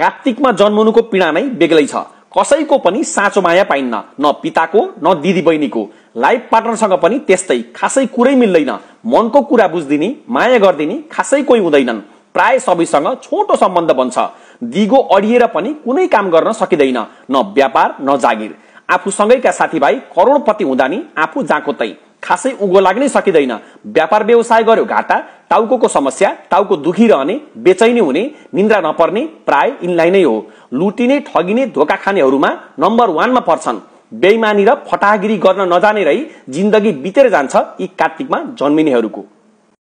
कार्तिकमा जन्मनुको पीडा नै बेग्लै छ कसैको पनि साँचो माया पाइन्न न पिताको न दिदी बहिनीको लाइफ पार्टनरसँग पनि त्यस्तै खासै कुरै मिल्दैन मनको कुरा बुझिदिने माया गरिदिने खासै कोही हुँदैनन् प्राय सबैसँग छोटो सम्बन्ध बन्छ दिगो अडिएर पनि कुनै काम गर्न सकिँदैन न व्यापार न जागिर आफूसँगैका साथीभाइ करोडपति हुँदा नि आफू जाँको खासै उगो लाग्नै सकिँदैन व्यापार व्यवसाय गर्यो घाटा टाउको समस्या टाउको दुखी रहने बेचैनी हुने निन्द्रा नपर्ने प्राय यिनलाई नै हो लुटिने ठगिने धोका खानेहरूमा नम्बर वानमा पर्छन् बेइमानी र फटागिरी गर्न नजाने रही जिन्दगी बितेर जान्छ यी कार्तिकमा जन्मिनेहरूको